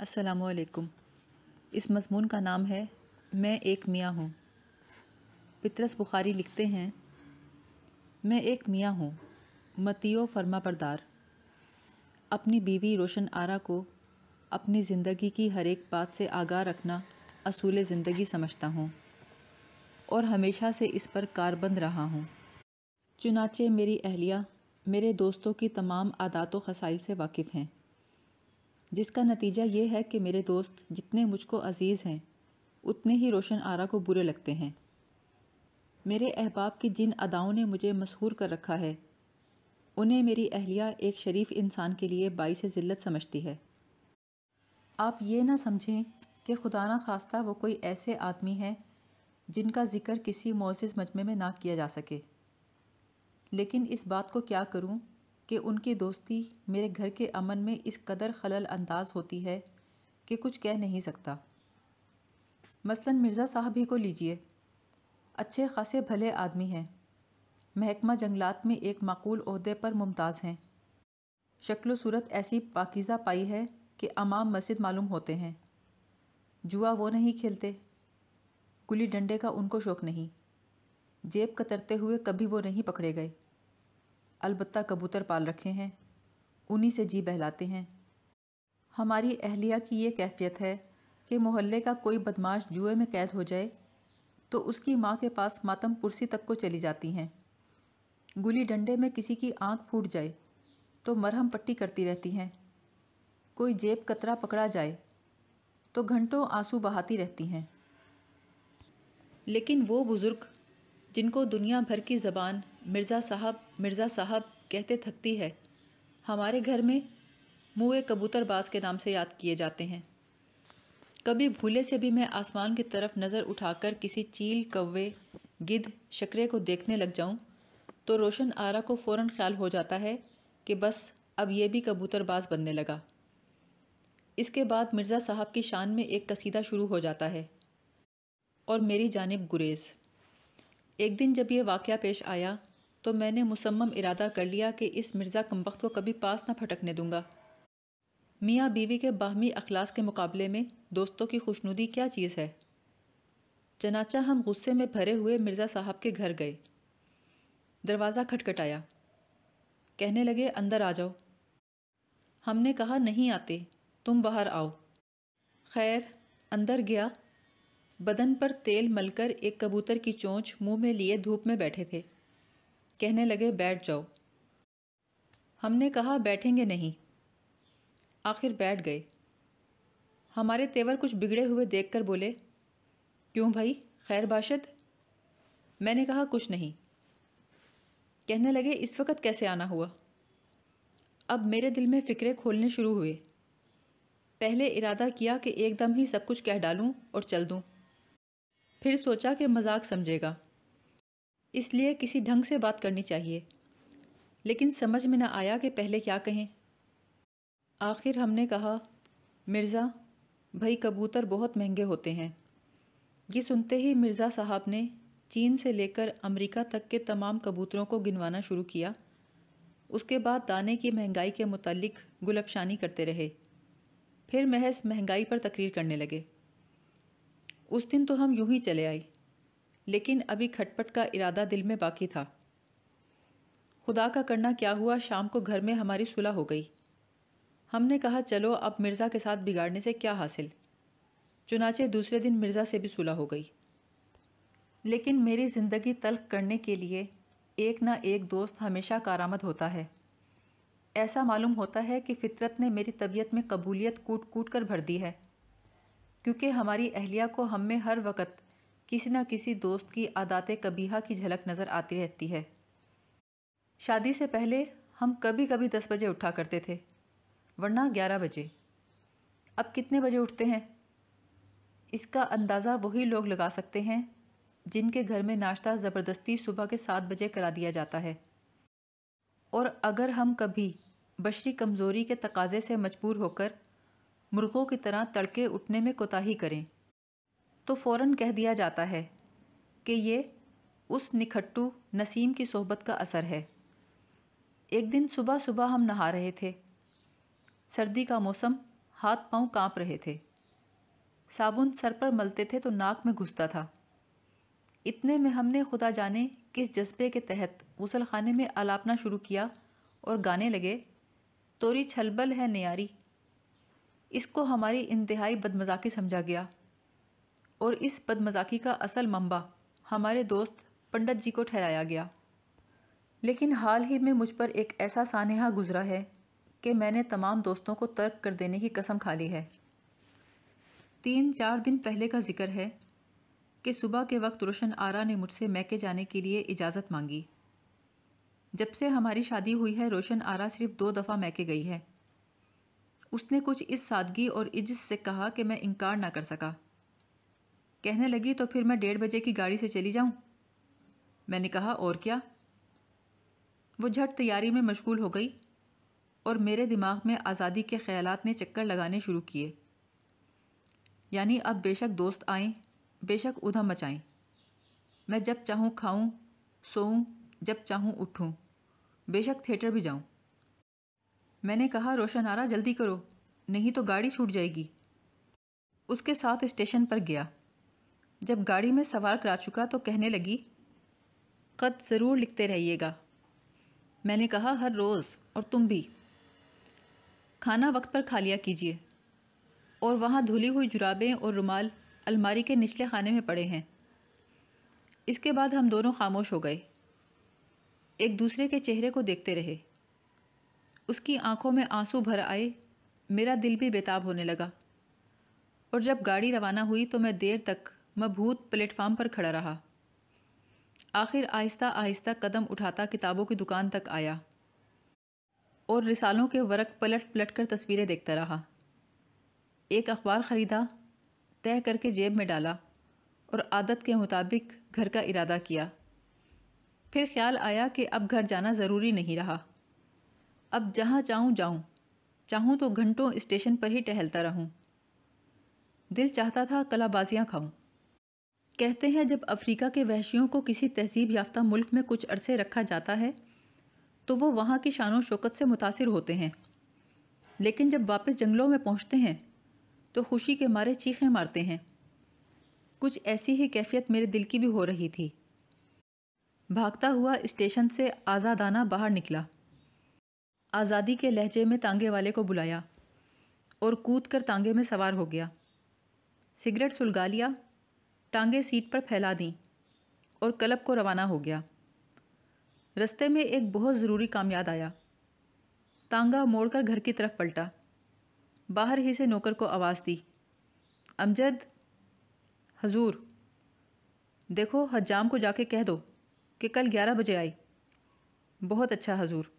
असलकुम इस मज़मून का नाम है मैं एक मियाँ हूँ पितरस बुखारी लिखते हैं मैं एक मियाँ हूँ मतियो फर्मा परदार अपनी बीवी रोशन आरा को अपनी ज़िंदगी की हर एक बात से आगाह रखना असूल ज़िंदगी समझता हूँ और हमेशा से इस पर कारबंद रहा हूँ चुनाचे मेरी अहलिया मेरे दोस्तों की तमाम आदात व खसाइल से वाकिफ़ हैं जिसका नतीजा ये है कि मेरे दोस्त जितने मुझको अजीज़ हैं उतने ही रोशन आरा को बुरे लगते हैं मेरे अहबाब की जिन अदाओं ने मुझे मशहूर कर रखा है उन्हें मेरी अहलिया एक शरीफ इंसान के लिए बाईस ज़िल्लत समझती है आप ये ना समझें कि खुदा न खास्ता वो कोई ऐसे आदमी हैं जिनका ज़िक्र किसी मोज़ मजमे में ना किया जा सके लेकिन इस बात को क्या करूं कि उनकी दोस्ती मेरे घर के अमन में इस कदर खलल अंदाज होती है कि कुछ कह नहीं सकता मसलन मिर्ज़ा साहब ही को लीजिए अच्छे खासे भले आदमी हैं महकमा जंगलात में एक माकूल अहदे पर मुमताज़ हैं शक्ल सूरत ऐसी पाकिज़ा पाई है कि अमाम मस्जिद मालूम होते हैं जुआ वो नहीं खेलते गुली डंडे का उनको शौक़ नहीं जेब कतरते हुए कभी वो नहीं पकड़े गए अलबत्ता कबूतर पाल रखे हैं उन्हीं से जी बहलाते हैं हमारी अहलिया की ये कैफियत है कि मोहल्ले का कोई बदमाश जुए में कैद हो जाए तो उसकी माँ के पास मातम पुरसी तक को चली जाती हैं गुली डंडे में किसी की आंख फूट जाए तो मरहम पट्टी करती रहती हैं कोई जेब कतरा पकड़ा जाए तो घंटों आंसू बहाती रहती हैं लेकिन वो बुज़ुर्ग जिनको दुनिया भर की ज़बान मिर्ज़ा साहब मिर्ज़ा साहब कहते थकती है हमारे घर में मुए कबूतरबाज के नाम से याद किए जाते हैं कभी भूले से भी मैं आसमान की तरफ नज़र उठाकर किसी चील कौवे गिद्ध शकरे को देखने लग जाऊं, तो रोशन आरा को फ़ौर ख्याल हो जाता है कि बस अब ये भी कबूतरबाज बनने लगा इसके बाद मिर्ज़ा साहब की शान में एक कसीदा शुरू हो जाता है और मेरी जानब गुरेज़ एक दिन जब यह वाक़ पेश आया तो मैंने मुसम्म इरादा कर लिया कि इस मिर्ज़ा कमबख्त को कभी पास ना फटकने दूंगा मियाँ बीवी के बाहमी अखलास के मुकाबले में दोस्तों की खुशनुदी क्या चीज़ है चनाचा हम गुस्से में भरे हुए मिर्ज़ा साहब के घर गए दरवाज़ा खटखटाया कहने लगे अंदर आ जाओ हमने कहा नहीं आते तुम बाहर आओ खैर अंदर गया बदन पर तेल मलकर एक कबूतर की चोंच मुंह में लिए धूप में बैठे थे कहने लगे बैठ जाओ हमने कहा बैठेंगे नहीं आखिर बैठ गए हमारे तेवर कुछ बिगड़े हुए देखकर बोले क्यों भाई खैर बाशत मैंने कहा कुछ नहीं कहने लगे इस वक्त कैसे आना हुआ अब मेरे दिल में फ़िक्रे खोलने शुरू हुए पहले इरादा किया कि एकदम ही सब कुछ कह डालूं और चल दूं। फिर सोचा कि मजाक समझेगा इसलिए किसी ढंग से बात करनी चाहिए लेकिन समझ में न आया कि पहले क्या कहें आखिर हमने कहा मिर्ज़ा भाई कबूतर बहुत महंगे होते हैं ये सुनते ही मिर्ज़ा साहब ने चीन से लेकर अमेरिका तक के तमाम कबूतरों को गिनवाना शुरू किया उसके बाद दाने की महंगाई के मुतलक गुलफशानी करते रहे फिर महज महंगाई पर तकरीर करने लगे उस दिन तो हम यूं ही चले आए लेकिन अभी खटपट का इरादा दिल में बाकी था खुदा का करना क्या हुआ शाम को घर में हमारी सुलह हो गई हमने कहा चलो अब मिर्ज़ा के साथ बिगाड़ने से क्या हासिल चुनाचे दूसरे दिन मिर्ज़ा से भी सुलह हो गई लेकिन मेरी ज़िंदगी तल्ख करने के लिए एक ना एक दोस्त हमेशा कारामद होता है ऐसा मालूम होता है कि फ़ितरत ने मेरी तबीयत में कबूलियत कूट कूट कर भर दी है क्योंकि हमारी अहलिया को हम में हर वक्त किसी न किसी दोस्त की आदात कबीहा की झलक नज़र आती रहती है शादी से पहले हम कभी कभी दस बजे उठा करते थे वरना ग्यारह बजे अब कितने बजे उठते हैं इसका अंदाज़ा वही लोग लगा सकते हैं जिनके घर में नाश्ता ज़बरदस्ती सुबह के सात बजे करा दिया जाता है और अगर हम कभी बशरी कमज़ोरी के तकाजे से मजबूर होकर मुर्गों की तरह तड़के उठने में कोताही करें तो फ़ौर कह दिया जाता है कि ये उस निखट्टू नसीम की सोहबत का असर है एक दिन सुबह सुबह हम नहा रहे थे सर्दी का मौसम हाथ पांव कांप रहे थे साबुन सर पर मलते थे तो नाक में घुसता था इतने में हमने खुदा जाने किस जज्बे के तहत गुसल खाने में अलापना शुरू किया और गाने लगे तोरी छलबल है नियारी इसको हमारी इंतहाई बदमजाकी समझा गया और इस बदमजाकी का असल मंबा हमारे दोस्त पंडित जी को ठहराया गया लेकिन हाल ही में मुझ पर एक ऐसा सानहा गुजरा है कि मैंने तमाम दोस्तों को तर्क कर देने की कसम खा ली है तीन चार दिन पहले का जिक्र है कि सुबह के वक्त रोशन आरा ने मुझसे मैके जाने के लिए इजाज़त मांगी जब से हमारी शादी हुई है रोशन आरा सिर्फ दो दफ़ा मैके गई है उसने कुछ इस सादगी और इज्जत से कहा कि मैं इनकार ना कर सका कहने लगी तो फिर मैं डेढ़ बजे की गाड़ी से चली जाऊं मैंने कहा और क्या वो झट तैयारी में मशगूल हो गई और मेरे दिमाग में आज़ादी के ख्यालात ने चक्कर लगाने शुरू किए यानी अब बेशक दोस्त आएं बेशक उधम मचाएं मैं जब चाहूँ खाऊं सोऊं जब चाहूँ उठूं बेशक थिएटर भी जाऊं मैंने कहा रोशन आरा जल्दी करो नहीं तो गाड़ी छूट जाएगी उसके साथ स्टेशन पर गया जब गाड़ी में सवार करा चुका तो कहने लगी ख़त ज़रूर लिखते रहिएगा मैंने कहा हर रोज़ और तुम भी खाना वक्त पर खा लिया कीजिए और वहाँ धुली हुई जुराबें और रुमाल अलमारी के निचले खाने में पड़े हैं इसके बाद हम दोनों खामोश हो गए एक दूसरे के चेहरे को देखते रहे उसकी आंखों में आंसू भर आए मेरा दिल भी बेताब होने लगा और जब गाड़ी रवाना हुई तो मैं देर तक मभूत प्लेटफार्म पर खड़ा रहा आखिर आहिस्ता आहिस्ता कदम उठाता किताबों की दुकान तक आया और रिसालों के वर्क पलट पलट कर तस्वीरें देखता रहा एक अखबार ख़रीदा तय करके जेब में डाला और आदत के मुताबिक घर का इरादा किया फिर ख्याल आया कि अब घर जाना ज़रूरी नहीं रहा अब जहाँ चाहूँ जाऊँ चाहूँ तो घंटों स्टेशन पर ही टहलता रहूँ दिल चाहता था कलाबाजियाँ खाऊँ कहते हैं जब अफ्रीका के वहशियों को किसी तहजीब याफ्ता मुल्क में कुछ अरसे रखा जाता है तो वो वहाँ की शान शौकत से मुतासर होते हैं लेकिन जब वापस जंगलों में पहुँचते हैं तो खुशी के मारे चीखें मारते हैं कुछ ऐसी ही कैफियत मेरे दिल की भी हो रही थी भागता हुआ स्टेशन से आज़ादाना बाहर निकला आज़ादी के लहजे में तांगे वाले को बुलाया और कूद कर तांगे में सवार हो गया सिगरेट सुलगा लिया टांगे सीट पर फैला दीं और क्लब को रवाना हो गया रस्ते में एक बहुत ज़रूरी काम याद आया तांगा मोड़कर घर की तरफ पलटा बाहर ही से नौकर को आवाज़ दी अमजद हजूर देखो हजाम को जाके कह दो कि कल ग्यारह बजे आई बहुत अच्छा हजूर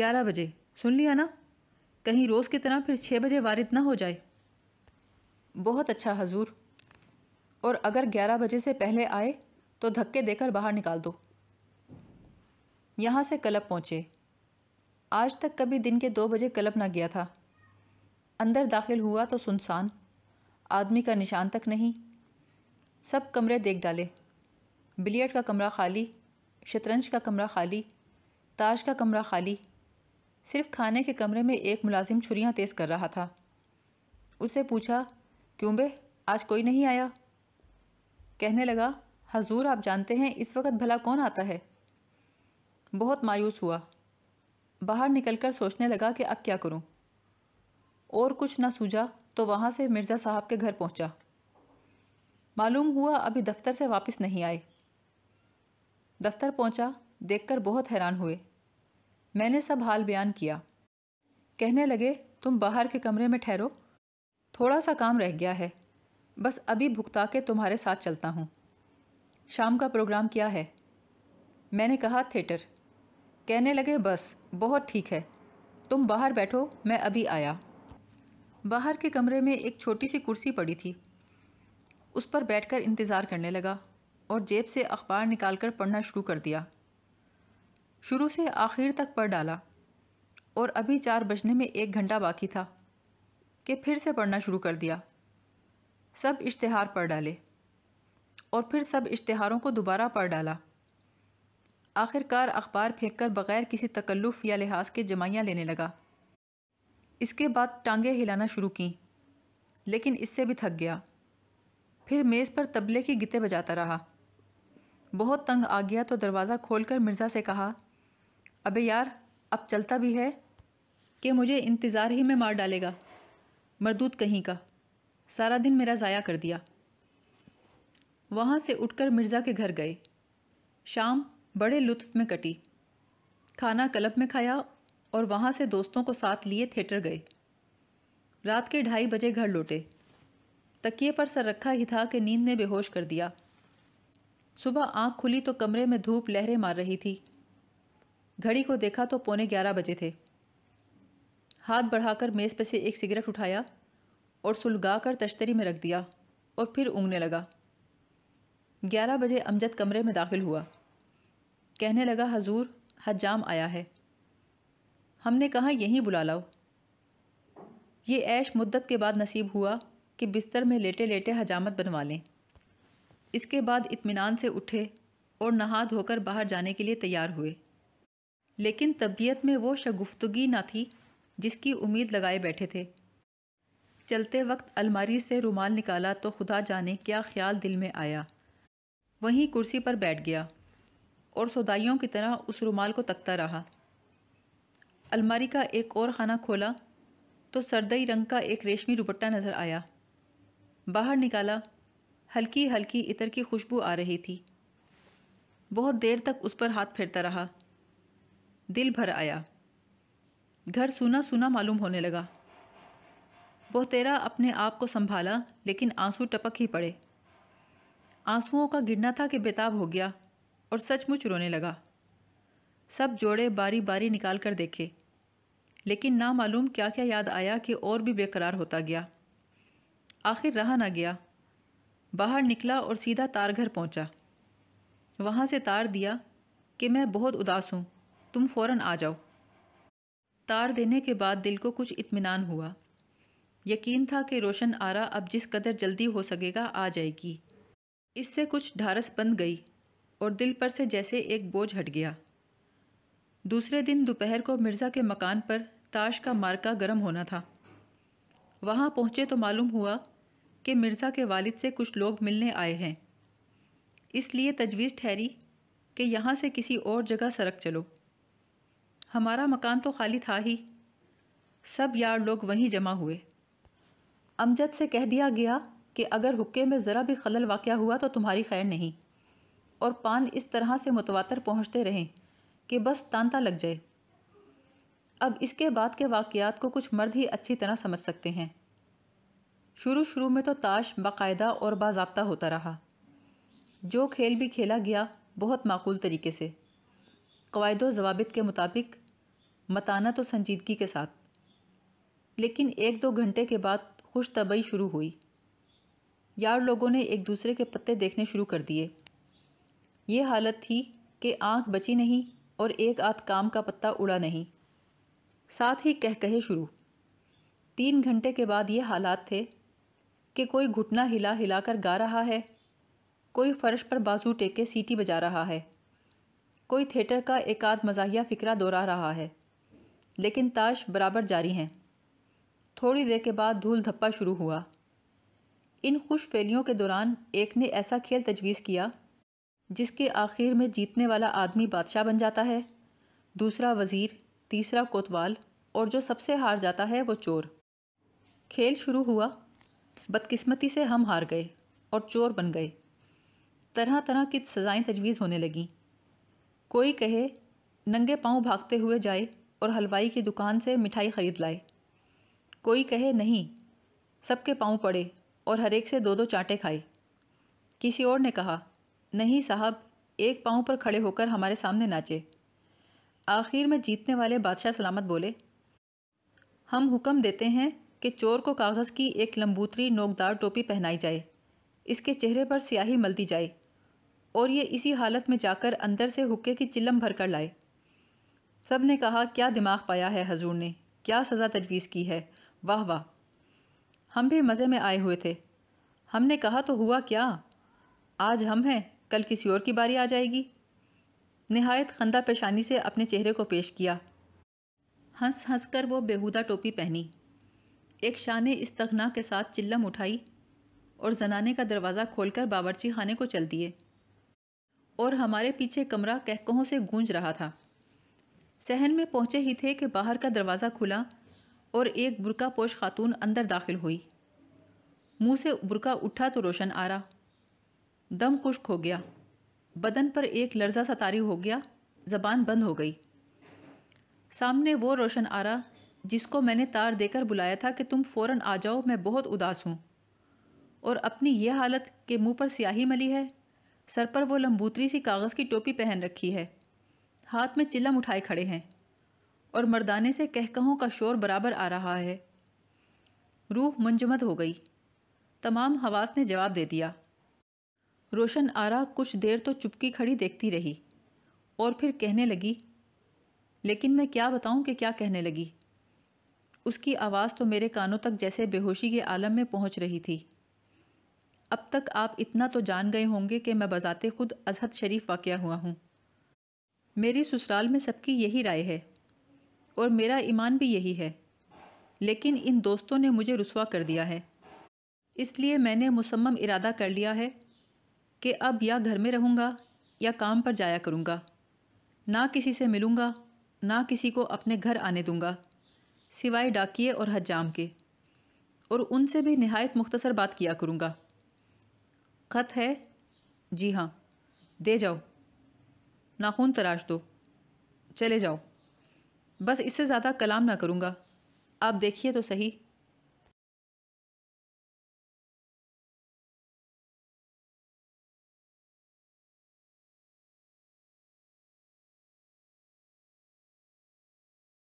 ग्यारह बजे सुन लिया ना कहीं रोज़ की तरह फिर छः बजे वारिद ना हो जाए बहुत अच्छा हजूर और अगर ग्यारह बजे से पहले आए तो धक्के देकर बाहर निकाल दो यहाँ से क्लब पहुँचे आज तक कभी दिन के दो बजे क्लब ना गया था अंदर दाखिल हुआ तो सुनसान आदमी का निशान तक नहीं सब कमरे देख डाले बिलियर्ड का कमरा खाली शतरंज का कमरा खाली ताश का कमरा खाली सिर्फ खाने के कमरे में एक मुलाजिम छुरियाँ तेज़ कर रहा था उसे पूछा क्यों बे आज कोई नहीं आया कहने लगा हजूर आप जानते हैं इस वक्त भला कौन आता है बहुत मायूस हुआ बाहर निकलकर सोचने लगा कि अब क्या करूं? और कुछ ना सूझा तो वहाँ से मिर्ज़ा साहब के घर पहुँचा मालूम हुआ अभी दफ्तर से वापस नहीं आए दफ्तर पहुँचा देखकर बहुत हैरान हुए मैंने सब हाल बयान किया कहने लगे तुम बाहर के कमरे में ठहरो थोड़ा सा काम रह गया है बस अभी भुगता के तुम्हारे साथ चलता हूँ शाम का प्रोग्राम क्या है मैंने कहा थिएटर कहने लगे बस बहुत ठीक है तुम बाहर बैठो मैं अभी आया बाहर के कमरे में एक छोटी सी कुर्सी पड़ी थी उस पर बैठकर इंतज़ार करने लगा और जेब से अखबार निकालकर पढ़ना शुरू कर दिया शुरू से आखिर तक पढ़ डाला और अभी चार बजने में एक घंटा बाकी था कि फिर से पढ़ना शुरू कर दिया सब इश्तहार पढ़ डाले और फिर सब इश्तहारों को दोबारा पढ़ डाला आखिरकार अखबार फेंक कर बग़ैर किसी तकल्लुफ़ या लिहाज के जमाइयाँ लेने लगा इसके बाद टांगें हिलाना शुरू कें लेकिन इससे भी थक गया फिर मेज़ पर तबले की गिते बजाता रहा बहुत तंग आ गया तो दरवाज़ा खोलकर मिर्ज़ा से कहा अबे यार अब चलता भी है कि मुझे इंतज़ार ही में मार डालेगा मरदूत कहीं का सारा दिन मेरा ज़ाया कर दिया वहाँ से उठकर मिर्ज़ा के घर गए शाम बड़े लुत्फ में कटी खाना क्लब में खाया और वहाँ से दोस्तों को साथ लिए थिएटर गए रात के ढाई बजे घर लौटे तकिए पर सर रखा ही था कि नींद ने बेहोश कर दिया सुबह आंख खुली तो कमरे में धूप लहरें मार रही थी घड़ी को देखा तो पौने ग्यारह बजे थे हाथ बढ़ाकर मेज़ पर से एक सिगरेट उठाया और सुलगा कर तश्तरी में रख दिया और फिर ऊँगने लगा ग्यारह बजे अमजद कमरे में दाखिल हुआ कहने लगा हजूर हजाम आया है हमने कहा यहीं बुला लाओ ये ऐश मुद्दत के बाद नसीब हुआ कि बिस्तर में लेटे लेटे हजामत बनवा लें इसके बाद इत्मीनान से उठे और नहा धोकर बाहर जाने के लिए तैयार हुए लेकिन तबीयत में वो शगुफ्तगी ना थी जिसकी उम्मीद लगाए बैठे थे चलते वक्त अलमारी से रुमाल निकाला तो खुदा जाने क्या ख्याल दिल में आया वहीं कुर्सी पर बैठ गया और सौदाइयों की तरह उस रुमाल को तकता रहा अलमारी का एक और खाना खोला तो सरदई रंग का एक रेशमी दुपट्टा नज़र आया बाहर निकाला हल्की हल्की इतर की खुशबू आ रही थी बहुत देर तक उस पर हाथ फेरता रहा दिल भर आया घर सूना सूना मालूम होने लगा वह तेरा अपने आप को संभाला लेकिन आंसू टपक ही पड़े आंसुओं का गिरना था कि बेताब हो गया और सचमुच रोने लगा सब जोड़े बारी बारी निकाल कर देखे लेकिन ना मालूम क्या क्या याद आया कि और भी बेकरार होता गया आखिर रहा ना गया बाहर निकला और सीधा तार घर पहुंचा। वहाँ से तार दिया कि मैं बहुत उदास हूँ तुम फ़ौरन आ जाओ तार देने के बाद दिल को कुछ इत्मीनान हुआ यकीन था कि रोशन आरा अब जिस कदर जल्दी हो सकेगा आ जाएगी इससे कुछ ढारस बन गई और दिल पर से जैसे एक बोझ हट गया दूसरे दिन दोपहर को मिर्ज़ा के मकान पर ताश का मार्का गर्म होना था वहाँ पहुँचे तो मालूम हुआ कि मिर्ज़ा के वालिद से कुछ लोग मिलने आए हैं इसलिए तजवीज़ ठहरी कि यहाँ से किसी और जगह सड़क चलो हमारा मकान तो खाली था ही सब यार लोग वहीं जमा हुए अमजद से कह दिया गया कि अगर हुक्के में ज़रा भी खलल वाक़ हुआ तो तुम्हारी खैर नहीं और पान इस तरह से मुतवातर पहुँचते रहें कि बस तांता लग जाए अब इसके बाद के वाक़ात को कुछ मर्द ही अच्छी तरह समझ सकते हैं शुरू शुरू में तो ताश बाकायदा और बाबा होता रहा जो खेल भी खेला गया बहुत माकूल तरीके से कवायद जवाबित के मुताबिक मताना तो संजीदगी के साथ लेकिन एक दो घंटे के बाद खुश तबई शुरू हुई यार लोगों ने एक दूसरे के पत्ते देखने शुरू कर दिए ये हालत थी कि आंख बची नहीं और एक आध काम का पत्ता उड़ा नहीं साथ ही कह कहे शुरू तीन घंटे के बाद ये हालात थे कि कोई घुटना हिला हिला कर गा रहा है कोई फर्श पर बाजू टेक के सीटी बजा रहा है कोई थिएटर का एक आध मजाया फ़िक्रा दोहरा रहा है लेकिन ताश बराबर जारी हैं थोड़ी देर के बाद धूल धप्पा शुरू हुआ इन खुश फैलियों के दौरान एक ने ऐसा खेल तजवीज़ किया जिसके आखिर में जीतने वाला आदमी बादशाह बन जाता है दूसरा वज़ीर तीसरा कोतवाल और जो सबसे हार जाता है वो चोर खेल शुरू हुआ बदकिस्मती से हम हार गए और चोर बन गए तरह तरह की सज़ाएं तजवीज़ होने लगीं कोई कहे नंगे पाँव भागते हुए जाए और हलवाई की दुकान से मिठाई ख़रीद लाए कोई कहे नहीं सबके पाँव पड़े और हरेक से दो दो चांटे खाए किसी और ने कहा नहीं साहब एक पाँव पर खड़े होकर हमारे सामने नाचे आखिर में जीतने वाले बादशाह सलामत बोले हम हुक्म देते हैं कि चोर को कागज़ की एक लंबूतरी नोकदार टोपी पहनाई जाए इसके चेहरे पर स्याही मलती जाए और ये इसी हालत में जाकर अंदर से हुक्के की चिलम भर कर लाए सब ने कहा क्या दिमाग पाया है हजूर ने क्या सज़ा तजवीज़ की है वाह वाह हम भी मज़े में आए हुए थे हमने कहा तो हुआ क्या आज हम हैं कल किसी और की बारी आ जाएगी नहायत खंदा पेशानी से अपने चेहरे को पेश किया हंस हंस कर वो बेहुदा टोपी पहनी एक शाह ने तखना के साथ चिल्लम उठाई और जनाने का दरवाज़ा खोलकर बावरची खाने को चल दिए और हमारे पीछे कमरा कहकहों से गूंज रहा था सहन में पहुँचे ही थे कि बाहर का दरवाज़ा खुला और एक बुरका पोश खातून अंदर दाखिल हुई मुंह से बुरका उठा तो रोशन आरा दम खुश्क हो गया बदन पर एक लर्जा सा तारी हो गया जबान बंद हो गई सामने वो रोशन आरा जिसको मैंने तार देकर बुलाया था कि तुम फौरन आ जाओ मैं बहुत उदास हूँ और अपनी यह हालत के मुंह पर स्याही मली है सर पर वो लंबूतरी सी कागज़ की टोपी पहन रखी है हाथ में चिलम उठाए खड़े हैं और मर्दाने से कहकहों का शोर बराबर आ रहा है रूह मुंजमद हो गई तमाम हवास ने जवाब दे दिया रोशन आरा कुछ देर तो चुपकी खड़ी देखती रही और फिर कहने लगी लेकिन मैं क्या बताऊं कि क्या कहने लगी उसकी आवाज़ तो मेरे कानों तक जैसे बेहोशी के आलम में पहुंच रही थी अब तक आप इतना तो जान गए होंगे कि मैं बजाते खुद अजहद शरीफ वाक़ हुआ हूँ मेरी ससुराल में सबकी यही राय है और मेरा ईमान भी यही है लेकिन इन दोस्तों ने मुझे रसुवा कर दिया है इसलिए मैंने मुसम्म इरादा कर लिया है कि अब या घर में रहूँगा या काम पर जाया करूँगा ना किसी से मिलूँगा ना किसी को अपने घर आने दूँगा सिवाय डाकिए और हजाम के और उनसे भी नहायत मुख्तसर बात किया करूँगा ख़त है जी हाँ दे जाओ नाखून तराश दो चले जाओ बस इससे ज़्यादा कलाम ना करूँगा आप देखिए तो सही